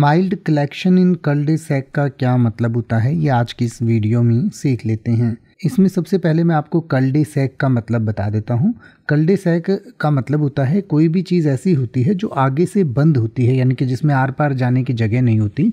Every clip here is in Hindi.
माइल्ड कलेक्शन इन कल्डे सेक का क्या मतलब होता है ये आज की इस वीडियो में सीख लेते हैं इसमें सबसे पहले मैं आपको कल्डे सेक का मतलब बता देता हूँ कल्डे सैक का मतलब होता है कोई भी चीज़ ऐसी होती है जो आगे से बंद होती है यानी कि जिसमें आर पार जाने की जगह नहीं होती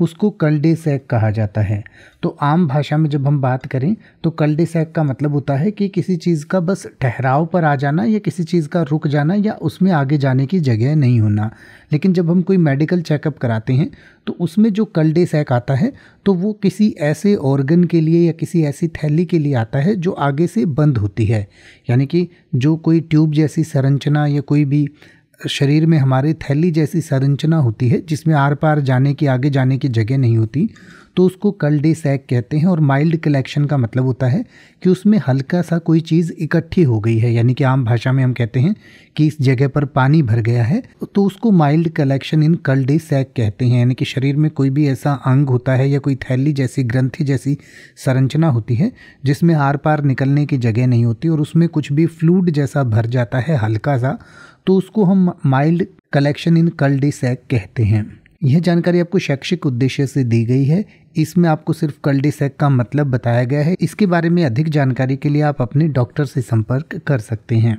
उसको कल्डे सैक कहा जाता है तो आम भाषा में जब हम बात करें तो कल्डे सैक का मतलब होता है कि किसी चीज़ का बस ठहराव पर आ जाना या किसी चीज़ का रुक जाना या उसमें आगे जाने की जगह नहीं होना लेकिन जब हम कोई मेडिकल चेकअप कराते हैं तो उसमें जो कल्डे सैक आता है तो वो किसी ऐसे ऑर्गन के लिए या किसी ऐसी थैली के लिए आता है जो आगे से बंद होती है यानी कि जो कोई ट्यूब जैसी संरचना या कोई भी शरीर में हमारे थैली जैसी संरचना होती है जिसमें आर पार जाने की आगे जाने की जगह नहीं होती तो उसको कल डे सैक कहते हैं और माइल्ड कलेक्शन का मतलब होता है कि उसमें हल्का सा कोई चीज़ इकट्ठी हो गई है यानी कि आम भाषा में हम कहते हैं कि इस जगह पर पानी भर गया है तो उसको माइल्ड कलेक्शन इन कल डे सैक कहते हैं यानी कि शरीर में कोई भी ऐसा अंग होता है या कोई थैली जैसी ग्रंथि जैसी संरचना होती है जिसमें आर पार निकलने की जगह नहीं होती और उसमें कुछ भी फ्लूड जैसा भर जाता है हल्का सा तो उसको हम माइल्ड कलेक्शन इन कल डे सैक कहते हैं यह जानकारी आपको शैक्षिक उद्देश्य से दी गई है इसमें आपको सिर्फ कल्डी सेक का मतलब बताया गया है इसके बारे में अधिक जानकारी के लिए आप अपने डॉक्टर से संपर्क कर सकते हैं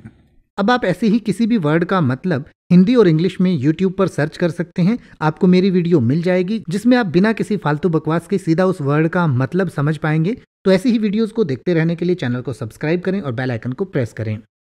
अब आप ऐसे ही किसी भी वर्ड का मतलब हिंदी और इंग्लिश में यूट्यूब पर सर्च कर सकते हैं आपको मेरी वीडियो मिल जाएगी जिसमें आप बिना किसी फालतू बकवास के सीधा उस वर्ड का मतलब समझ पाएंगे तो ऐसी ही वीडियोस को देखते रहने के लिए चैनल को सब्सक्राइब करें और बेल आइकन को प्रेस करें